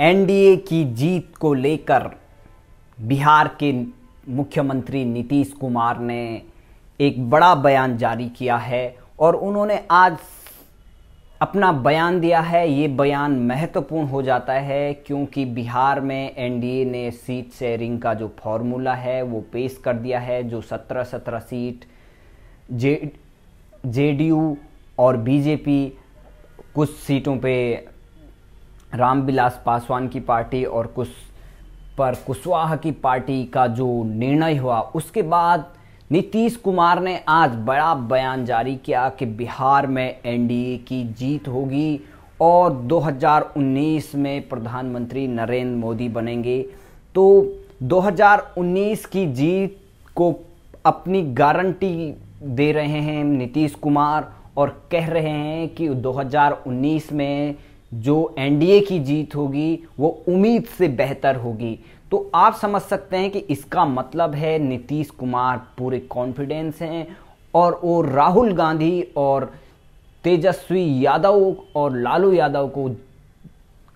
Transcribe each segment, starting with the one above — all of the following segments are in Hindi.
एनडीए की जीत को लेकर बिहार के मुख्यमंत्री नीतीश कुमार ने एक बड़ा बयान जारी किया है और उन्होंने आज अपना बयान दिया है ये बयान महत्वपूर्ण हो जाता है क्योंकि बिहार में एनडीए ने सीट शेयरिंग का जो फॉर्मूला है वो पेश कर दिया है जो सत्रह सत्रह सीट जे जेडीयू और बीजेपी कुछ सीटों पे रामविलास पासवान की पार्टी और कुछ पर कुशवाहा की पार्टी का जो निर्णय हुआ उसके बाद नीतीश कुमार ने आज बड़ा बयान जारी किया कि बिहार में एनडीए की जीत होगी और 2019 में प्रधानमंत्री नरेंद्र मोदी बनेंगे तो 2019 की जीत को अपनी गारंटी दे रहे हैं नीतीश कुमार और कह रहे हैं कि 2019 में जो एनडीए की जीत होगी वो उम्मीद से बेहतर होगी तो आप समझ सकते हैं कि इसका मतलब है नीतीश कुमार पूरे कॉन्फिडेंस हैं और वो राहुल गांधी और तेजस्वी यादव और लालू यादव को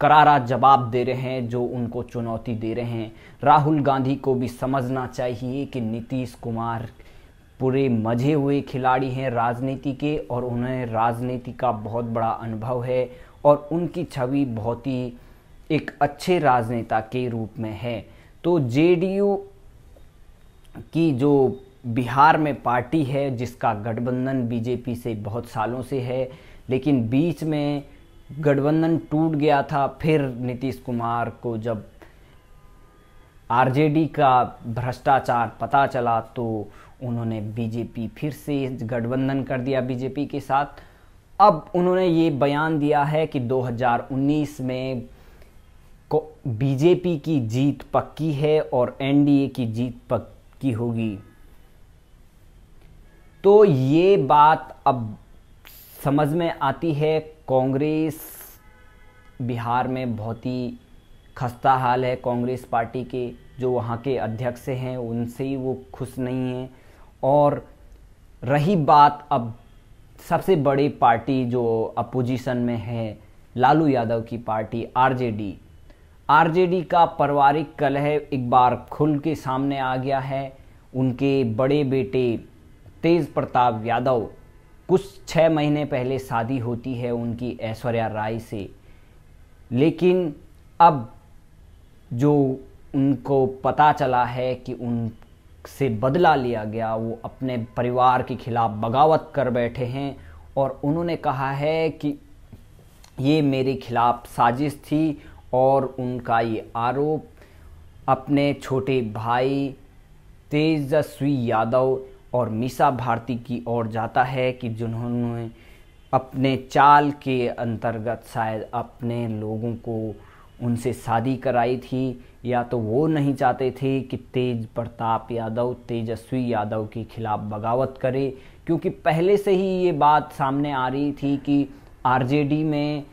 करारा जवाब दे रहे हैं जो उनको चुनौती दे रहे हैं राहुल गांधी को भी समझना चाहिए कि नीतीश कुमार पूरे मजे हुए खिलाड़ी हैं राजनीति के और उन्हें राजनीति का बहुत बड़ा अनुभव है और उनकी छवि बहुत ही एक अच्छे राजनेता के रूप में है तो जेडीयू की जो बिहार में पार्टी है जिसका गठबंधन बीजेपी से बहुत सालों से है लेकिन बीच में गठबंधन टूट गया था फिर नीतीश कुमार को जब आरजेडी का भ्रष्टाचार पता चला तो उन्होंने बीजेपी फिर से गठबंधन कर दिया बीजेपी के साथ अब उन्होंने ये बयान दिया है कि 2019 में बीजेपी की जीत पक्की है और एनडीए की जीत पक्की होगी तो ये बात अब समझ में आती है कांग्रेस बिहार में बहुत ही खस्ता हाल है कांग्रेस पार्टी के जो वहाँ के अध्यक्ष हैं उनसे ही वो खुश नहीं हैं और रही बात अब सबसे बड़ी पार्टी जो अपोजिशन में है लालू यादव की पार्टी आरजेडी आरजेडी का पारिवारिक कलह एक बार खुल के सामने आ गया है उनके बड़े बेटे तेज प्रताप यादव कुछ छः महीने पहले शादी होती है उनकी ऐश्वर्या राय से लेकिन अब जो उनको पता चला है कि उन से बदला लिया गया वो अपने परिवार के खिलाफ बगावत कर बैठे हैं और उन्होंने कहा है कि ये मेरे खिलाफ साजिश थी और उनका ये आरोप अपने छोटे भाई तेजस्वी यादव और मीसा भारती की ओर जाता है कि जिन्होंने अपने चाल के अंतर्गत शायद अपने लोगों को उनसे शादी कराई थी या तो वो नहीं चाहते थे कि तेज प्रताप यादव तेजस्वी यादव के खिलाफ बगावत करे क्योंकि पहले से ही ये बात सामने आ रही थी कि आरजेडी में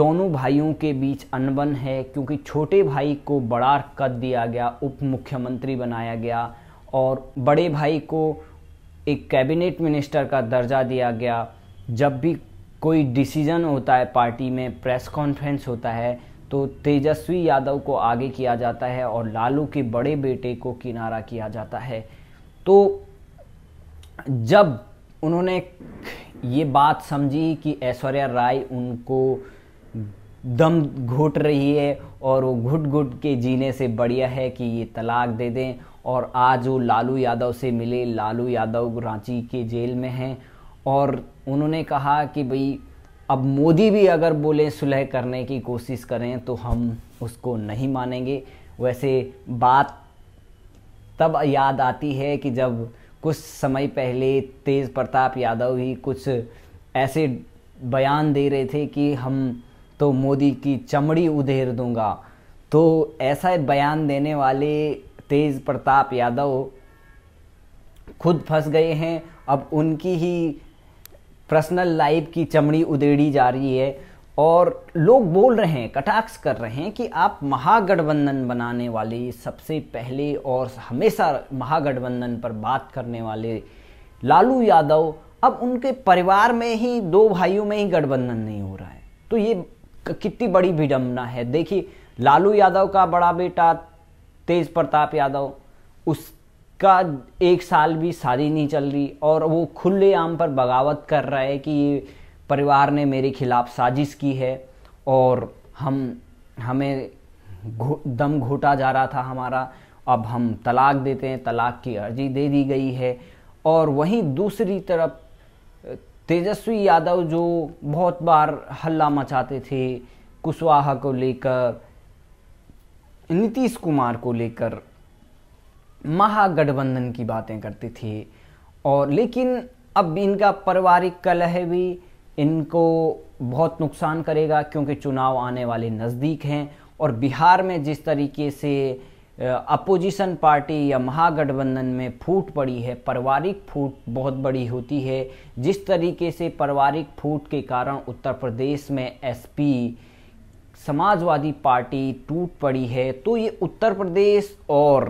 दोनों भाइयों के बीच अनबन है क्योंकि छोटे भाई को बड़ा कद दिया गया उप मुख्यमंत्री बनाया गया और बड़े भाई को एक कैबिनेट मिनिस्टर का दर्जा दिया गया जब भी कोई डिसीज़न होता है पार्टी में प्रेस कॉन्फ्रेंस होता है तो तेजस्वी यादव को आगे किया जाता है और लालू के बड़े बेटे को किनारा किया जाता है तो जब उन्होंने ये बात समझी कि ऐश्वर्या राय उनको दम घुट रही है और वो घुट घुट के जीने से बढ़िया है कि ये तलाक दे दें और आज वो लालू यादव से मिले लालू यादव रांची के जेल में हैं और उन्होंने कहा कि भाई अब मोदी भी अगर बोले सुलह करने की कोशिश करें तो हम उसको नहीं मानेंगे वैसे बात तब याद आती है कि जब कुछ समय पहले तेज प्रताप यादव ही कुछ ऐसे बयान दे रहे थे कि हम तो मोदी की चमड़ी उधेर दूंगा तो ऐसा बयान देने वाले तेज प्रताप यादव खुद फंस गए हैं अब उनकी ही पर्सनल लाइफ की चमड़ी उदेड़ी जा रही है और लोग बोल रहे हैं कटाक्ष कर रहे हैं कि आप महागठबंधन बनाने वाले सबसे पहले और हमेशा महागठबंधन पर बात करने वाले लालू यादव अब उनके परिवार में ही दो भाइयों में ही गठबंधन नहीं हो रहा है तो ये कितनी बड़ी विडम्बना है देखिए लालू यादव का बड़ा बेटा तेज प्रताप यादव उस का एक साल भी शादी नहीं चल रही और वो खुले आम पर बगावत कर रहा है कि परिवार ने मेरे खिलाफ साजिश की है और हम हमें घो, दम घोटा जा रहा था हमारा अब हम तलाक देते हैं तलाक की अर्जी दे दी गई है और वहीं दूसरी तरफ तेजस्वी यादव जो बहुत बार हल्ला मचाते थे कुशवाहा को लेकर नीतीश कुमार को लेकर महागठबंधन की बातें करती थी और लेकिन अब इनका पारिवारिक कलह भी इनको बहुत नुकसान करेगा क्योंकि चुनाव आने वाले नज़दीक हैं और बिहार में जिस तरीके से अपोजिशन पार्टी या महागठबंधन में फूट पड़ी है पारिवारिक फूट बहुत बड़ी होती है जिस तरीके से पारिवारिक फूट के कारण उत्तर प्रदेश में एसपी समाजवादी पार्टी टूट पड़ी है तो ये उत्तर प्रदेश और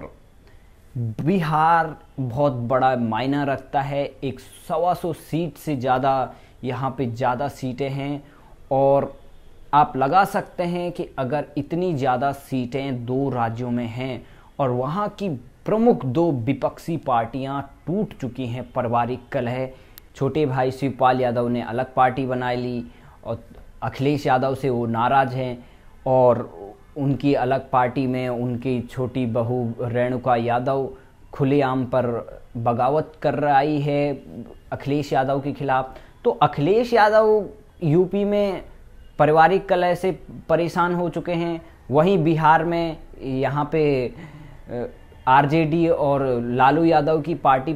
बिहार बहुत बड़ा मायना रखता है एक सवा सौ सीट से ज़्यादा यहाँ पे ज़्यादा सीटें हैं और आप लगा सकते हैं कि अगर इतनी ज़्यादा सीटें दो राज्यों में हैं और वहाँ की प्रमुख दो विपक्षी पार्टियाँ टूट चुकी हैं पारिवारिक कलह छोटे भाई शिवपाल यादव ने अलग पार्टी बना ली और अखिलेश यादव से वो नाराज़ हैं और उनकी अलग पार्टी में उनकी छोटी बहू रेणुका यादव खुलेआम पर बगावत कर रही है अखिलेश यादव के खिलाफ तो अखिलेश यादव यूपी में पारिवारिक कलह से परेशान हो चुके हैं वहीं बिहार में यहाँ पे आरजेडी और लालू यादव की पार्टी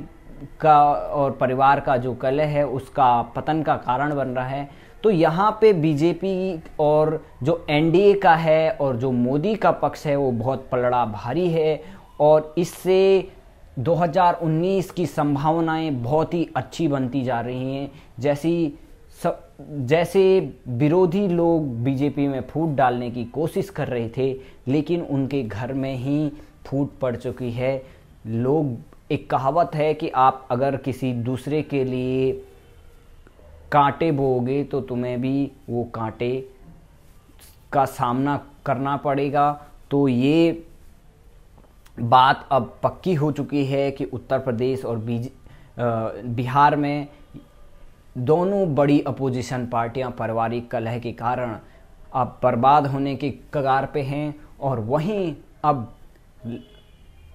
का और परिवार का जो कलह है उसका पतन का कारण बन रहा है तो यहाँ पे बीजेपी और जो एनडीए का है और जो मोदी का पक्ष है वो बहुत पलड़ा भारी है और इससे 2019 की संभावनाएं बहुत ही अच्छी बनती जा रही हैं जैसी सब जैसे विरोधी लोग बीजेपी में फूट डालने की कोशिश कर रहे थे लेकिन उनके घर में ही फूट पड़ चुकी है लोग एक कहावत है कि आप अगर किसी दूसरे के लिए कांटे बोगे तो तुम्हें भी वो कांटे का सामना करना पड़ेगा तो ये बात अब पक्की हो चुकी है कि उत्तर प्रदेश और बीज बिहार में दोनों बड़ी अपोजिशन पार्टियां पारिवारिक कलह के कारण अब बर्बाद होने के कगार पे हैं और वहीं अब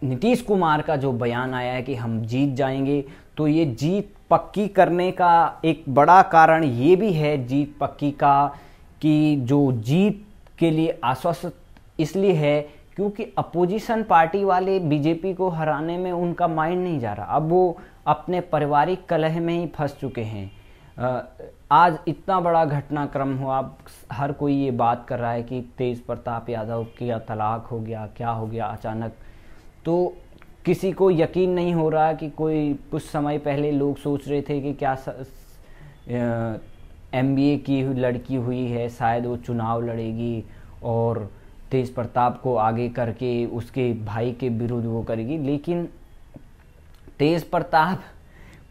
नीतीश कुमार का जो बयान आया है कि हम जीत जाएंगे तो ये जीत पक्की करने का एक बड़ा कारण ये भी है जीत पक्की का कि जो जीत के लिए आश्वस्त इसलिए है क्योंकि अपोजिशन पार्टी वाले बीजेपी को हराने में उनका माइंड नहीं जा रहा अब वो अपने पारिवारिक कलह में ही फंस चुके हैं आज इतना बड़ा घटनाक्रम हुआ हर कोई ये बात कर रहा है कि तेज प्रताप यादव की तलाक हो गया क्या हो गया अचानक तो किसी को यकीन नहीं हो रहा कि कोई कुछ समय पहले लोग सोच रहे थे कि क्या एम बी ए की लड़की हुई है शायद वो चुनाव लड़ेगी और तेज प्रताप को आगे करके उसके भाई के विरुद्ध वो करेगी लेकिन तेज प्रताप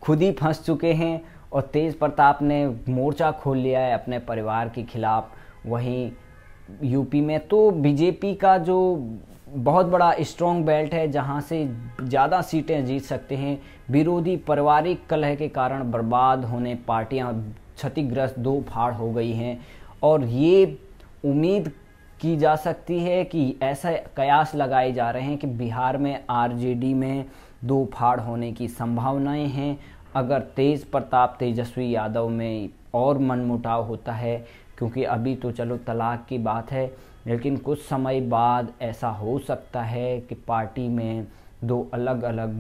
खुद ही फंस चुके हैं और तेज प्रताप ने मोर्चा खोल लिया है अपने परिवार के खिलाफ वहीं यूपी में तो बीजेपी का जो बहुत बड़ा स्ट्रॉन्ग बेल्ट है जहां से ज़्यादा सीटें जीत सकते हैं विरोधी पारिवारिक कलह के कारण बर्बाद होने पार्टियां क्षतिग्रस्त दो फाड़ हो गई हैं और ये उम्मीद की जा सकती है कि ऐसा कयास लगाए जा रहे हैं कि बिहार में आरजेडी में दो फाड़ होने की संभावनाएं हैं अगर तेज प्रताप तेजस्वी यादव में और मनमुटाव होता है क्योंकि अभी तो चलो तलाक की बात है लेकिन कुछ समय बाद ऐसा हो सकता है कि पार्टी में दो अलग अलग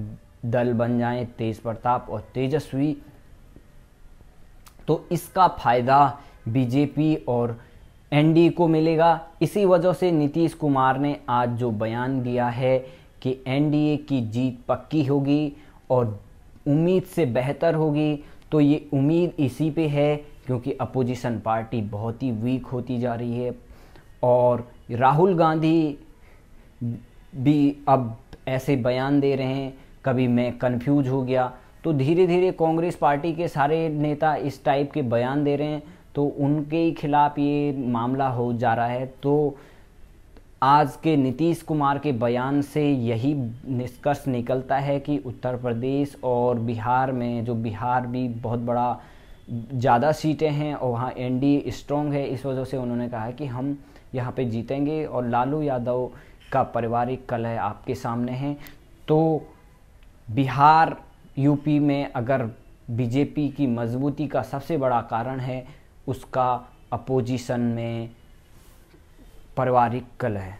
दल बन जाएं तेज प्रताप और तेजस्वी तो इसका फायदा बीजेपी और एनडी को मिलेगा इसी वजह से नीतीश कुमार ने आज जो बयान दिया है कि एनडीए की जीत पक्की होगी और उम्मीद से बेहतर होगी तो ये उम्मीद इसी पे है क्योंकि अपोजिशन पार्टी बहुत ही वीक होती जा रही है और राहुल गांधी भी अब ऐसे बयान दे रहे हैं कभी मैं कंफ्यूज हो गया तो धीरे धीरे कांग्रेस पार्टी के सारे नेता इस टाइप के बयान दे रहे हैं तो उनके ही खिलाफ ये मामला हो जा रहा है तो आज के नीतीश कुमार के बयान से यही निष्कर्ष निकलता है कि उत्तर प्रदेश और बिहार में जो बिहार भी बहुत बड़ा ज़्यादा सीटें हैं और वहाँ एन डी स्ट्रॉन्ग है इस वजह से उन्होंने कहा कि हम यहाँ पे जीतेंगे और लालू यादव का पारिवारिक कलह आपके सामने है तो बिहार यूपी में अगर बीजेपी की मजबूती का सबसे बड़ा कारण है उसका अपोजिशन में पारिवारिक कलह